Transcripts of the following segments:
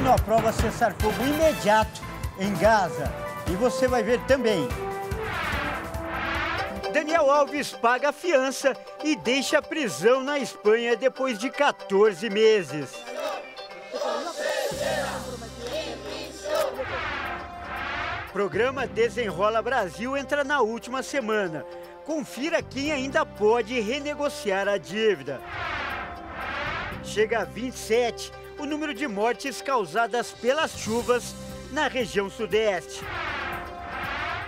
ONU aprova cessar fogo imediato em Gaza. E você vai ver também. Daniel Alves paga a fiança e deixa a prisão na Espanha depois de 14 meses. Programa Desenrola Brasil entra na última semana. Confira quem ainda pode renegociar a dívida. Chega a 27 o número de mortes causadas pelas chuvas na região sudeste.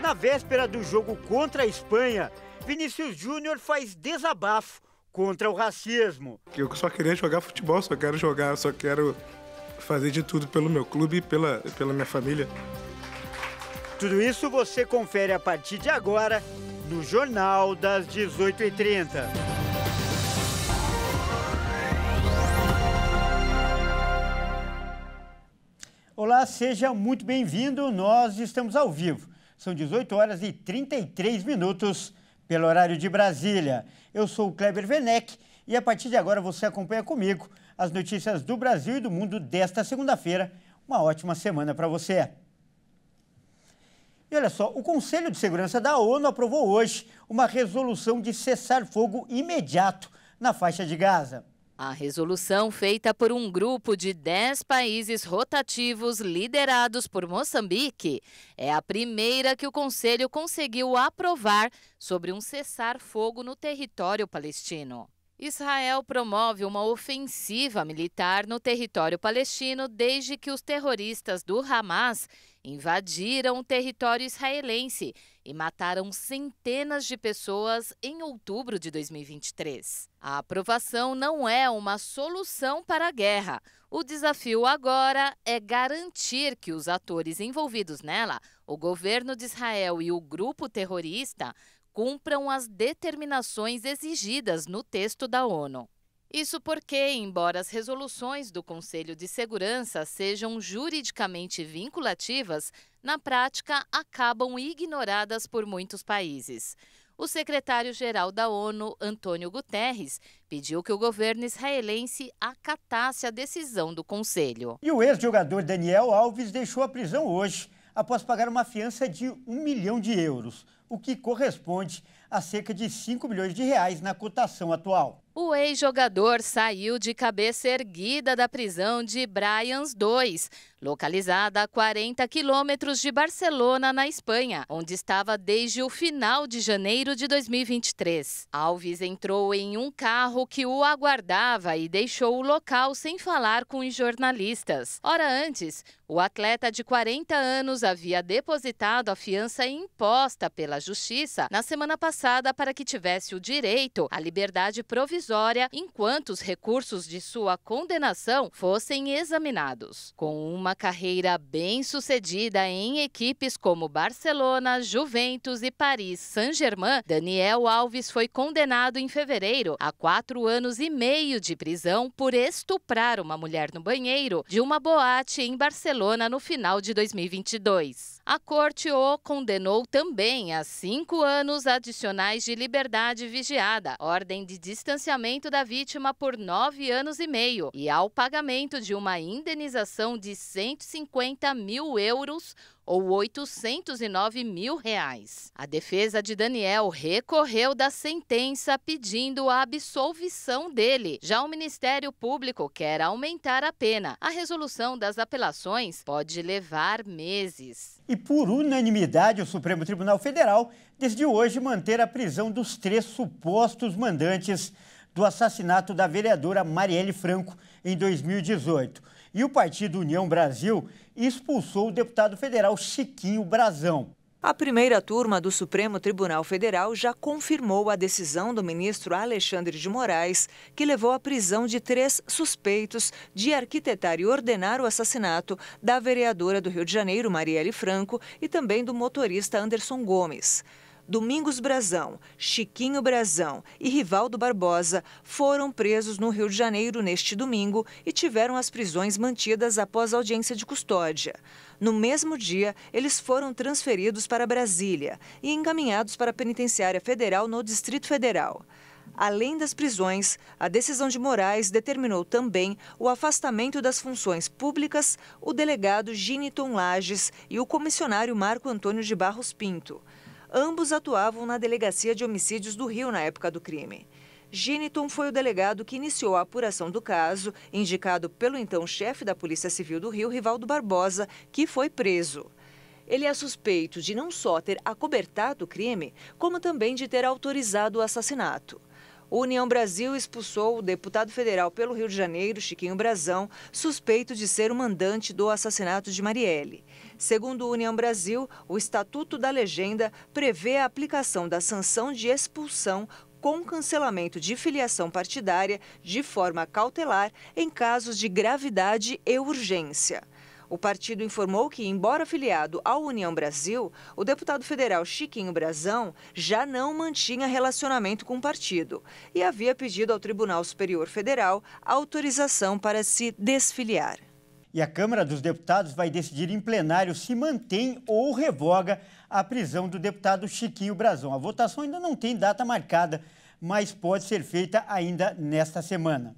Na véspera do jogo contra a Espanha, Vinícius Júnior faz desabafo contra o racismo. Eu só queria jogar futebol, só quero jogar, só quero fazer de tudo pelo meu clube e pela, pela minha família. Tudo isso você confere a partir de agora no Jornal das 18h30. Olá, seja muito bem-vindo. Nós estamos ao vivo. São 18 horas e 33 minutos pelo horário de Brasília. Eu sou o Kleber Venec e a partir de agora você acompanha comigo as notícias do Brasil e do mundo desta segunda-feira. Uma ótima semana para você. E olha só, o Conselho de Segurança da ONU aprovou hoje uma resolução de cessar fogo imediato na faixa de Gaza. A resolução feita por um grupo de 10 países rotativos liderados por Moçambique é a primeira que o Conselho conseguiu aprovar sobre um cessar-fogo no território palestino. Israel promove uma ofensiva militar no território palestino desde que os terroristas do Hamas invadiram o território israelense e mataram centenas de pessoas em outubro de 2023. A aprovação não é uma solução para a guerra. O desafio agora é garantir que os atores envolvidos nela, o governo de Israel e o grupo terrorista, cumpram as determinações exigidas no texto da ONU. Isso porque, embora as resoluções do Conselho de Segurança sejam juridicamente vinculativas, na prática acabam ignoradas por muitos países. O secretário-geral da ONU, Antônio Guterres, pediu que o governo israelense acatasse a decisão do Conselho. E o ex-jogador Daniel Alves deixou a prisão hoje, após pagar uma fiança de um milhão de euros o que corresponde a cerca de 5 milhões de reais na cotação atual. O ex-jogador saiu de cabeça erguida da prisão de Bryans 2 localizada a 40 quilômetros de Barcelona, na Espanha, onde estava desde o final de janeiro de 2023. Alves entrou em um carro que o aguardava e deixou o local sem falar com os jornalistas. Hora antes, o atleta de 40 anos havia depositado a fiança imposta pela justiça na semana passada para que tivesse o direito à liberdade provisória enquanto os recursos de sua condenação fossem examinados. Com uma uma carreira bem sucedida em equipes como Barcelona, Juventus e Paris Saint-Germain, Daniel Alves foi condenado em fevereiro a quatro anos e meio de prisão por estuprar uma mulher no banheiro de uma boate em Barcelona no final de 2022. A corte o condenou também a cinco anos adicionais de liberdade vigiada, ordem de distanciamento da vítima por nove anos e meio e ao pagamento de uma indenização de 150 mil euros ou 809 mil reais. A defesa de Daniel recorreu da sentença pedindo a absolvição dele. Já o Ministério Público quer aumentar a pena. A resolução das apelações pode levar meses. E por unanimidade, o Supremo Tribunal Federal decidiu hoje manter a prisão dos três supostos mandantes do assassinato da vereadora Marielle Franco em 2018 e o Partido União Brasil expulsou o deputado federal Chiquinho Brazão. A primeira turma do Supremo Tribunal Federal já confirmou a decisão do ministro Alexandre de Moraes, que levou à prisão de três suspeitos de arquitetar e ordenar o assassinato da vereadora do Rio de Janeiro, Marielle Franco, e também do motorista Anderson Gomes. Domingos Brazão, Chiquinho Brazão e Rivaldo Barbosa foram presos no Rio de Janeiro neste domingo e tiveram as prisões mantidas após audiência de custódia. No mesmo dia, eles foram transferidos para Brasília e encaminhados para a Penitenciária Federal no Distrito Federal. Além das prisões, a decisão de Moraes determinou também o afastamento das funções públicas, o delegado Giniton Lages e o comissionário Marco Antônio de Barros Pinto. Ambos atuavam na Delegacia de Homicídios do Rio na época do crime. Giniton foi o delegado que iniciou a apuração do caso, indicado pelo então chefe da Polícia Civil do Rio, Rivaldo Barbosa, que foi preso. Ele é suspeito de não só ter acobertado o crime, como também de ter autorizado o assassinato o União Brasil expulsou o deputado federal pelo Rio de Janeiro, Chiquinho Brazão, suspeito de ser o mandante do assassinato de Marielle. Segundo o União Brasil, o Estatuto da Legenda prevê a aplicação da sanção de expulsão com cancelamento de filiação partidária de forma cautelar em casos de gravidade e urgência. O partido informou que, embora filiado ao União Brasil, o deputado federal Chiquinho Brazão já não mantinha relacionamento com o partido e havia pedido ao Tribunal Superior Federal autorização para se desfiliar. E a Câmara dos Deputados vai decidir em plenário se mantém ou revoga a prisão do deputado Chiquinho Brazão. A votação ainda não tem data marcada, mas pode ser feita ainda nesta semana.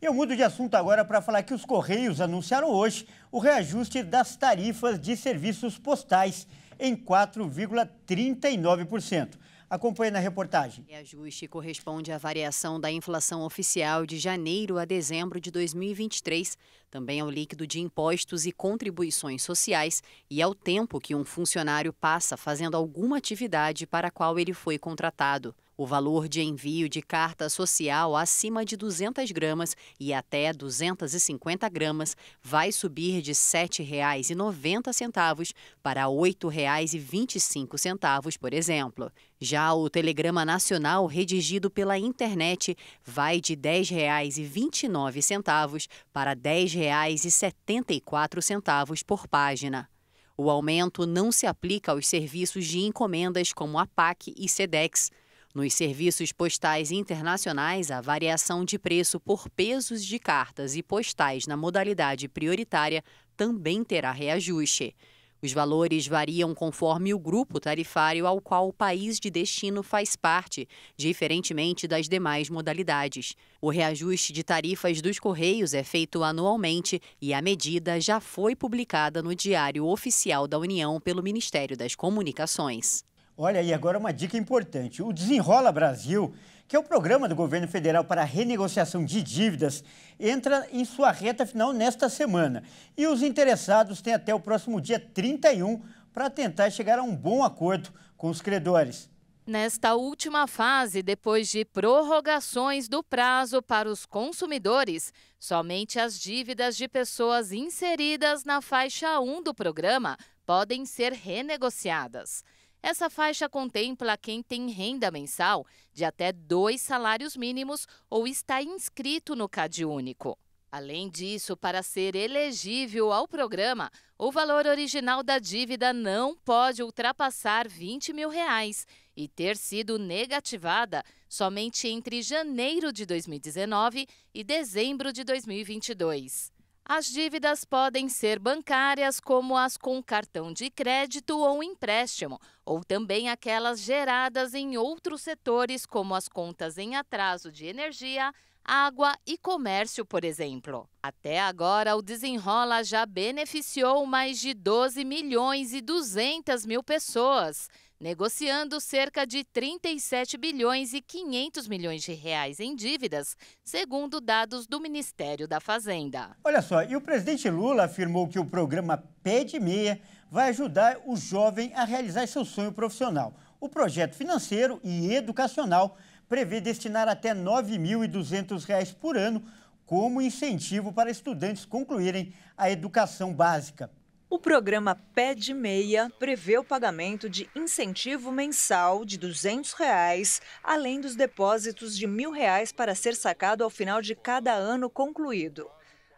Eu mudo de assunto agora para falar que os Correios anunciaram hoje o reajuste das tarifas de serviços postais em 4,39%. Acompanhe na reportagem. O reajuste corresponde à variação da inflação oficial de janeiro a dezembro de 2023, também ao líquido de impostos e contribuições sociais e ao tempo que um funcionário passa fazendo alguma atividade para a qual ele foi contratado. O valor de envio de carta social acima de 200 gramas e até 250 gramas vai subir de R$ 7,90 para R$ 8,25, por exemplo. Já o Telegrama Nacional, redigido pela internet, vai de R$ 10,29 para R$ 10,74 por página. O aumento não se aplica aos serviços de encomendas como a PAC e SEDEX. Nos serviços postais internacionais, a variação de preço por pesos de cartas e postais na modalidade prioritária também terá reajuste. Os valores variam conforme o grupo tarifário ao qual o país de destino faz parte, diferentemente das demais modalidades. O reajuste de tarifas dos Correios é feito anualmente e a medida já foi publicada no Diário Oficial da União pelo Ministério das Comunicações. Olha, e agora uma dica importante. O Desenrola Brasil, que é o programa do governo federal para renegociação de dívidas, entra em sua reta final nesta semana. E os interessados têm até o próximo dia 31 para tentar chegar a um bom acordo com os credores. Nesta última fase, depois de prorrogações do prazo para os consumidores, somente as dívidas de pessoas inseridas na faixa 1 do programa podem ser renegociadas. Essa faixa contempla quem tem renda mensal de até dois salários mínimos ou está inscrito no CadÚnico. Além disso, para ser elegível ao programa, o valor original da dívida não pode ultrapassar 20 mil reais e ter sido negativada somente entre janeiro de 2019 e dezembro de 2022. As dívidas podem ser bancárias, como as com cartão de crédito ou empréstimo, ou também aquelas geradas em outros setores, como as contas em atraso de energia, água e comércio, por exemplo. Até agora, o Desenrola já beneficiou mais de 12 milhões e 200 mil pessoas negociando cerca de 37 bilhões e 500 milhões de reais em dívidas, segundo dados do Ministério da Fazenda. Olha só, e o presidente Lula afirmou que o programa Pé de Meia vai ajudar o jovem a realizar seu sonho profissional. O projeto financeiro e educacional prevê destinar até R$ 9.200 por ano como incentivo para estudantes concluírem a educação básica. O programa Pé de Meia prevê o pagamento de incentivo mensal de R$ 200, reais, além dos depósitos de R$ reais para ser sacado ao final de cada ano concluído.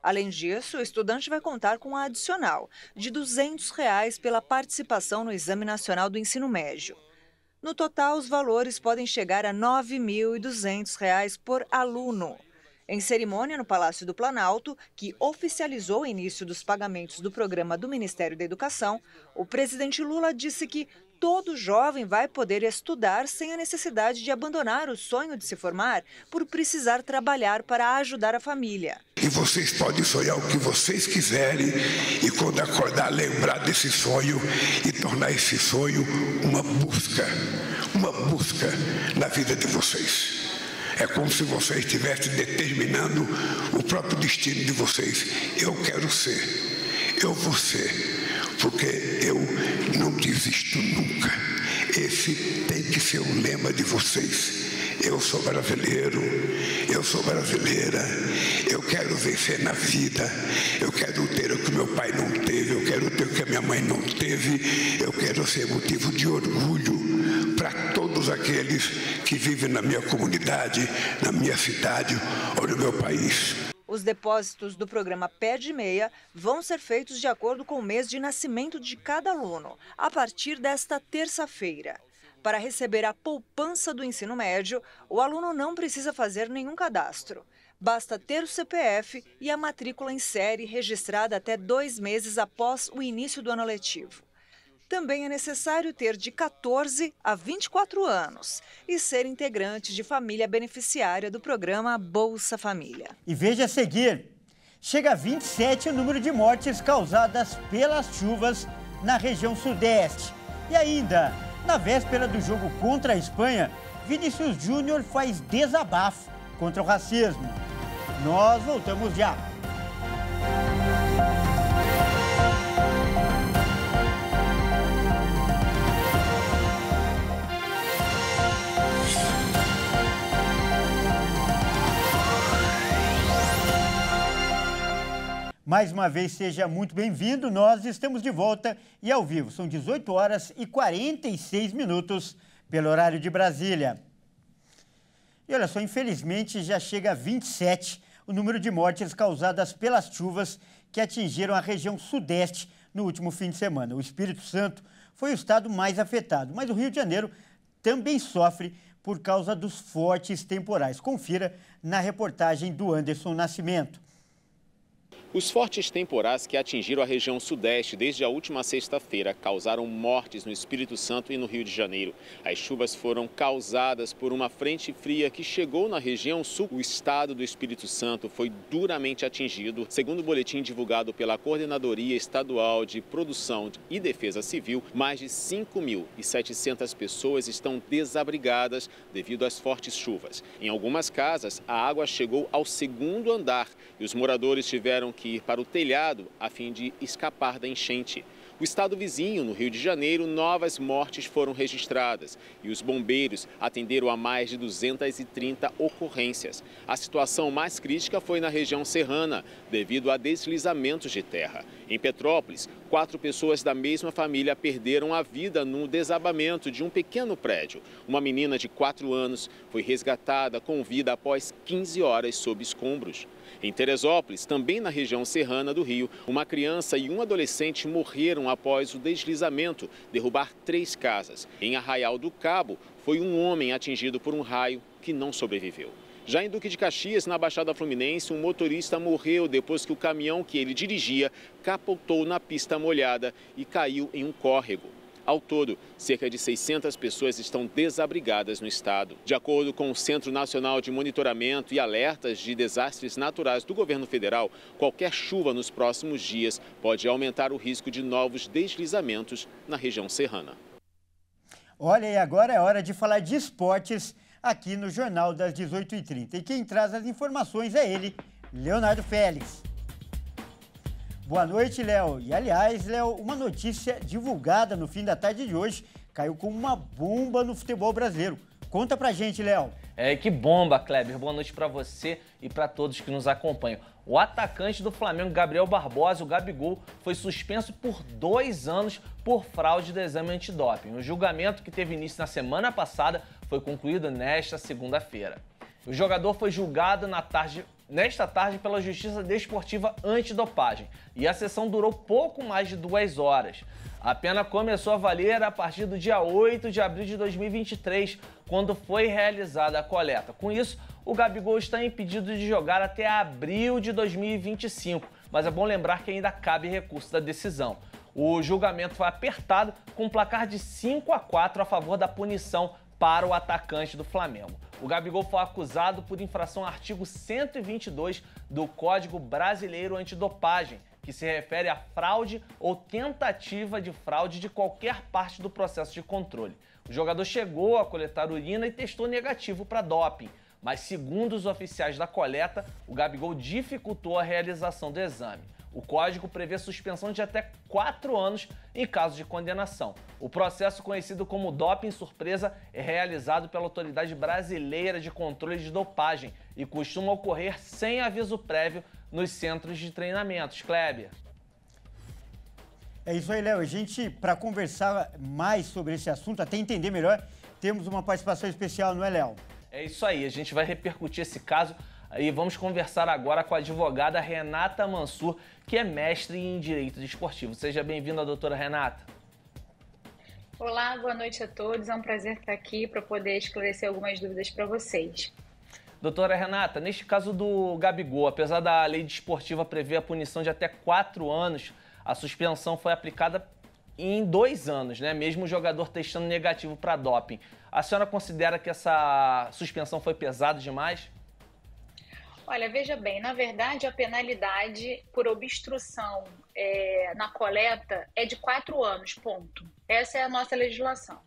Além disso, o estudante vai contar com a adicional de R$ 200 reais pela participação no Exame Nacional do Ensino Médio. No total, os valores podem chegar a R$ 9.200 por aluno. Em cerimônia no Palácio do Planalto, que oficializou o início dos pagamentos do programa do Ministério da Educação, o presidente Lula disse que todo jovem vai poder estudar sem a necessidade de abandonar o sonho de se formar por precisar trabalhar para ajudar a família. E vocês podem sonhar o que vocês quiserem e quando acordar lembrar desse sonho e tornar esse sonho uma busca, uma busca na vida de vocês. É como se vocês estivessem determinando o próprio destino de vocês. Eu quero ser, eu vou ser, porque eu não desisto nunca. Esse tem que ser o lema de vocês. Eu sou brasileiro, eu sou brasileira, eu quero vencer na vida, eu quero ter o que meu pai não teve, eu quero ter o que minha mãe não teve, eu quero ser motivo de orgulho para todos aqueles que vivem na minha comunidade, na minha cidade ou no meu país. Os depósitos do programa Pé de Meia vão ser feitos de acordo com o mês de nascimento de cada aluno, a partir desta terça-feira. Para receber a poupança do ensino médio, o aluno não precisa fazer nenhum cadastro. Basta ter o CPF e a matrícula em série registrada até dois meses após o início do ano letivo também é necessário ter de 14 a 24 anos e ser integrante de família beneficiária do programa Bolsa Família. E veja a seguir: chega a 27 o número de mortes causadas pelas chuvas na região Sudeste. E ainda, na véspera do jogo contra a Espanha, Vinícius Júnior faz desabafo contra o racismo. Nós voltamos já. Mais uma vez, seja muito bem-vindo. Nós estamos de volta e ao vivo. São 18 horas e 46 minutos pelo horário de Brasília. E olha só, infelizmente já chega a 27 o número de mortes causadas pelas chuvas que atingiram a região sudeste no último fim de semana. O Espírito Santo foi o estado mais afetado, mas o Rio de Janeiro também sofre por causa dos fortes temporais. Confira na reportagem do Anderson Nascimento. Os fortes temporais que atingiram a região sudeste desde a última sexta-feira causaram mortes no Espírito Santo e no Rio de Janeiro. As chuvas foram causadas por uma frente fria que chegou na região sul. O estado do Espírito Santo foi duramente atingido, segundo o boletim divulgado pela Coordenadoria Estadual de Produção e Defesa Civil. Mais de 5.700 pessoas estão desabrigadas devido às fortes chuvas. Em algumas casas, a água chegou ao segundo andar e os moradores tiveram que ir para o telhado a fim de escapar da enchente. O estado vizinho, no Rio de Janeiro, novas mortes foram registradas e os bombeiros atenderam a mais de 230 ocorrências. A situação mais crítica foi na região serrana, devido a deslizamentos de terra. Em Petrópolis, Quatro pessoas da mesma família perderam a vida no desabamento de um pequeno prédio. Uma menina de 4 anos foi resgatada com vida após 15 horas sob escombros. Em Teresópolis, também na região serrana do Rio, uma criança e um adolescente morreram após o deslizamento derrubar três casas. Em Arraial do Cabo, foi um homem atingido por um raio que não sobreviveu. Já em Duque de Caxias, na Baixada Fluminense, um motorista morreu depois que o caminhão que ele dirigia capotou na pista molhada e caiu em um córrego. Ao todo, cerca de 600 pessoas estão desabrigadas no estado. De acordo com o Centro Nacional de Monitoramento e Alertas de Desastres Naturais do governo federal, qualquer chuva nos próximos dias pode aumentar o risco de novos deslizamentos na região serrana. Olha, e agora é hora de falar de esportes aqui no Jornal das 18h30. E quem traz as informações é ele, Leonardo Félix. Boa noite, Léo. E aliás, Léo, uma notícia divulgada no fim da tarde de hoje caiu como uma bomba no futebol brasileiro. Conta pra gente, Léo. É, que bomba, Kleber. Boa noite para você e para todos que nos acompanham. O atacante do Flamengo, Gabriel Barbosa, o Gabigol, foi suspenso por dois anos por fraude do exame antidoping. O julgamento que teve início na semana passada foi concluído nesta segunda-feira. O jogador foi julgado na tarde nesta tarde pela Justiça Desportiva Antidopagem e a sessão durou pouco mais de duas horas. A pena começou a valer a partir do dia 8 de abril de 2023, quando foi realizada a coleta. Com isso, o Gabigol está impedido de jogar até abril de 2025, mas é bom lembrar que ainda cabe recurso da decisão. O julgamento foi apertado com um placar de 5 a 4 a favor da punição para o atacante do Flamengo. O Gabigol foi acusado por infração ao artigo 122 do Código Brasileiro Antidopagem, que se refere a fraude ou tentativa de fraude de qualquer parte do processo de controle. O jogador chegou a coletar urina e testou negativo para doping, mas segundo os oficiais da coleta, o Gabigol dificultou a realização do exame. O código prevê suspensão de até quatro anos em caso de condenação. O processo, conhecido como doping surpresa, é realizado pela Autoridade Brasileira de Controle de Dopagem e costuma ocorrer sem aviso prévio nos centros de treinamentos. Kleber. É isso aí, Léo. A gente, para conversar mais sobre esse assunto, até entender melhor, temos uma participação especial, não é, Léo? É isso aí. A gente vai repercutir esse caso e vamos conversar agora com a advogada Renata Mansur, que é mestre em Direito Desportivo. Seja bem-vinda, doutora Renata. Olá, boa noite a todos. É um prazer estar aqui para poder esclarecer algumas dúvidas para vocês. Doutora Renata, neste caso do Gabigol, apesar da lei desportiva prever a punição de até quatro anos, a suspensão foi aplicada em dois anos, né? Mesmo o jogador testando negativo para doping. A senhora considera que essa suspensão foi pesada demais? Olha, veja bem, na verdade a penalidade por obstrução é, na coleta é de quatro anos, ponto. Essa é a nossa legislação.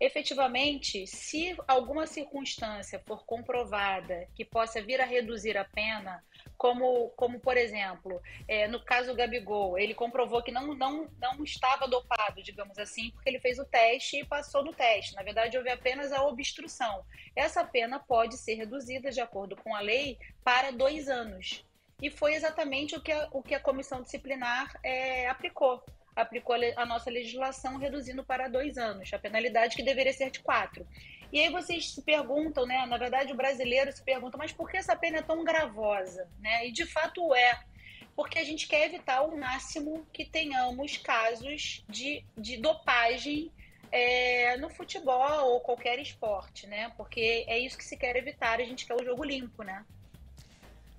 Efetivamente, se alguma circunstância for comprovada que possa vir a reduzir a pena, como, como por exemplo, é, no caso do Gabigol, ele comprovou que não, não, não estava dopado, digamos assim, porque ele fez o teste e passou no teste. Na verdade, houve apenas a obstrução. Essa pena pode ser reduzida, de acordo com a lei, para dois anos. E foi exatamente o que a, o que a comissão disciplinar é, aplicou aplicou a nossa legislação reduzindo para dois anos, a penalidade que deveria ser de quatro. E aí vocês se perguntam, né? Na verdade, o brasileiro se pergunta, mas por que essa pena é tão gravosa? Né? E de fato é, porque a gente quer evitar o máximo que tenhamos casos de, de dopagem é, no futebol ou qualquer esporte, né? Porque é isso que se quer evitar, a gente quer o jogo limpo, né?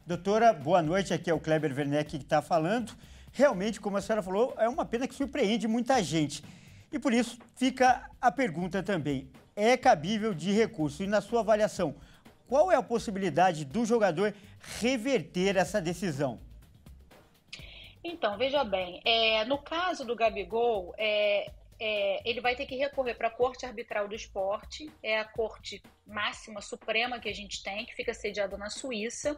Doutora, boa noite. Aqui é o Kleber Werneck que está falando. Realmente, como a senhora falou, é uma pena que surpreende muita gente. E por isso fica a pergunta também: é cabível de recurso. E na sua avaliação, qual é a possibilidade do jogador reverter essa decisão? Então, veja bem, é, no caso do Gabigol, é, é, ele vai ter que recorrer para a Corte Arbitral do Esporte, é a corte máxima, suprema que a gente tem, que fica sediada na Suíça,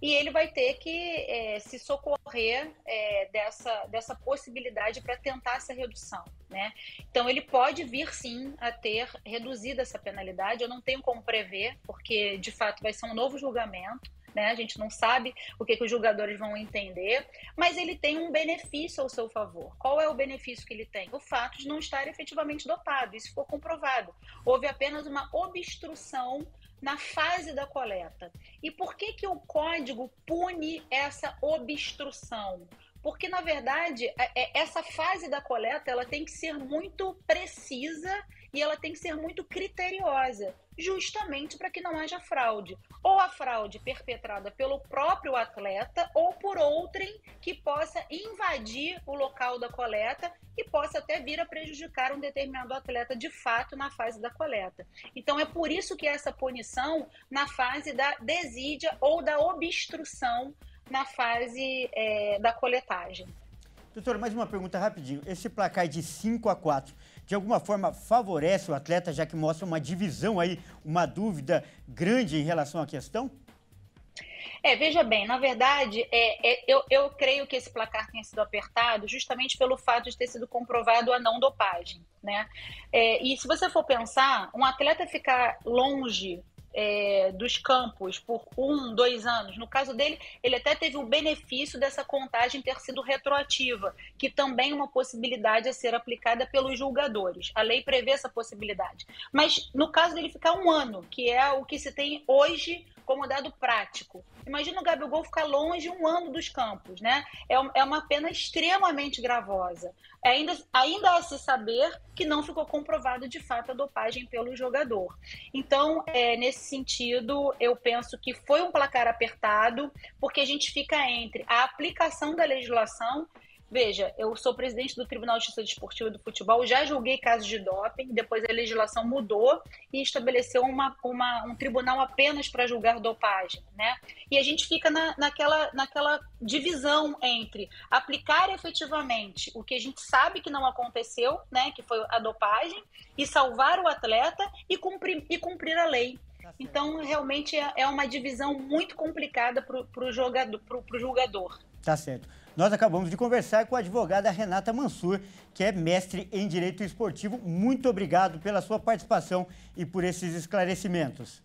e ele vai ter que é, se socorrer é, dessa, dessa possibilidade para tentar essa redução. Né? Então ele pode vir sim a ter reduzido essa penalidade. Eu não tenho como prever, porque de fato vai ser um novo julgamento. Né? A gente não sabe o que, que os julgadores vão entender, mas ele tem um benefício ao seu favor. Qual é o benefício que ele tem? O fato de não estar efetivamente dotado, isso ficou comprovado. Houve apenas uma obstrução na fase da coleta. E por que, que o código pune essa obstrução? Porque, na verdade, é, é, essa fase da coleta ela tem que ser muito precisa e ela tem que ser muito criteriosa, justamente para que não haja fraude. Ou a fraude perpetrada pelo próprio atleta ou por outrem que possa invadir o local da coleta e possa até vir a prejudicar um determinado atleta de fato na fase da coleta. Então é por isso que essa punição na fase da desídia ou da obstrução na fase é, da coletagem. Doutora, mais uma pergunta rapidinho. Esse placar de 5 a 4, de alguma forma favorece o atleta, já que mostra uma divisão aí, uma dúvida grande em relação à questão? É, veja bem, na verdade, é, é, eu, eu creio que esse placar tenha sido apertado justamente pelo fato de ter sido comprovado a não dopagem, né? É, e se você for pensar, um atleta ficar longe é, dos campos por um, dois anos. No caso dele, ele até teve o benefício dessa contagem ter sido retroativa, que também é uma possibilidade a ser aplicada pelos julgadores. A lei prevê essa possibilidade. Mas no caso dele ficar um ano, que é o que se tem hoje como dado prático. Imagina o Gabigol ficar longe um ano dos campos, né? É, é uma pena extremamente gravosa. Ainda, ainda a se saber que não ficou comprovado de fato a dopagem pelo jogador. Então, é, nesse sentido, eu penso que foi um placar apertado, porque a gente fica entre a aplicação da legislação Veja, eu sou presidente do Tribunal de Justiça Desportiva do Futebol, já julguei casos de doping, depois a legislação mudou e estabeleceu uma, uma um tribunal apenas para julgar dopagem, né? E a gente fica na, naquela, naquela divisão entre aplicar efetivamente o que a gente sabe que não aconteceu, né, que foi a dopagem, e salvar o atleta e cumprir, e cumprir a lei. Tá então, realmente é, é uma divisão muito complicada para o jogador. julgador. Tá certo. Nós acabamos de conversar com a advogada Renata Mansur, que é mestre em Direito Esportivo. Muito obrigado pela sua participação e por esses esclarecimentos.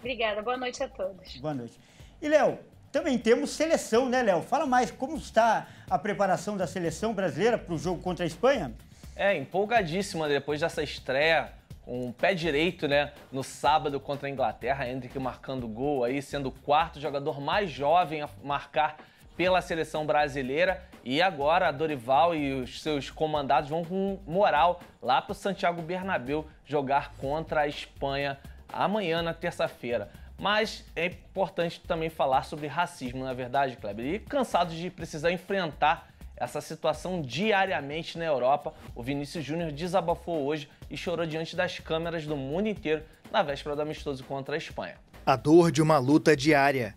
Obrigada, boa noite a todos. Boa noite. E, Léo, também temos seleção, né, Léo? Fala mais, como está a preparação da seleção brasileira para o jogo contra a Espanha? É, empolgadíssima depois dessa estreia um pé direito, né? No sábado contra a Inglaterra, Hendrick marcando gol aí, sendo o quarto jogador mais jovem a marcar pela seleção brasileira. E agora a Dorival e os seus comandados vão com moral lá para o Santiago Bernabéu jogar contra a Espanha amanhã, na terça-feira. Mas é importante também falar sobre racismo, na é verdade, Kleber. E cansado de precisar enfrentar essa situação diariamente na Europa, o Vinícius Júnior desabafou hoje e chorou diante das câmeras do mundo inteiro na véspera do amistoso contra a Espanha. A dor de uma luta diária.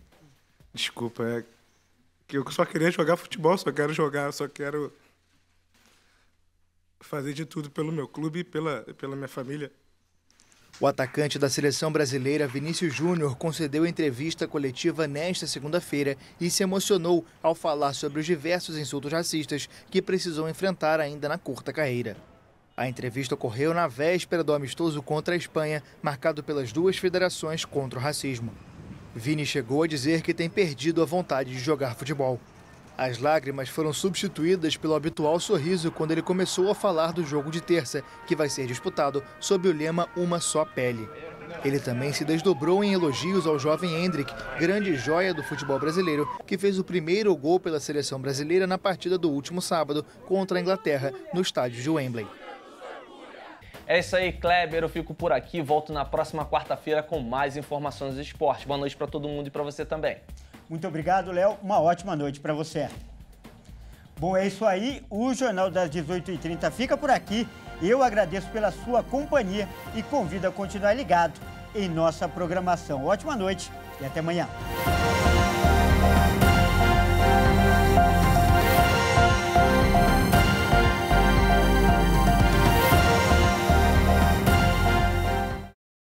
Desculpa, é que eu só queria jogar futebol, só quero jogar, só quero fazer de tudo pelo meu clube e pela, pela minha família. O atacante da seleção brasileira Vinícius Júnior concedeu entrevista coletiva nesta segunda-feira e se emocionou ao falar sobre os diversos insultos racistas que precisou enfrentar ainda na curta carreira. A entrevista ocorreu na véspera do amistoso contra a Espanha, marcado pelas duas federações contra o racismo. Vini chegou a dizer que tem perdido a vontade de jogar futebol. As lágrimas foram substituídas pelo habitual sorriso quando ele começou a falar do jogo de terça, que vai ser disputado sob o lema Uma Só Pele. Ele também se desdobrou em elogios ao jovem Hendrick, grande joia do futebol brasileiro, que fez o primeiro gol pela seleção brasileira na partida do último sábado contra a Inglaterra, no estádio de Wembley. É isso aí, Kleber. Eu fico por aqui. Volto na próxima quarta-feira com mais informações do esporte. Boa noite para todo mundo e para você também. Muito obrigado, Léo. Uma ótima noite para você. Bom, é isso aí. O Jornal das 18h30 fica por aqui. Eu agradeço pela sua companhia e convido a continuar ligado em nossa programação. Ótima noite e até amanhã.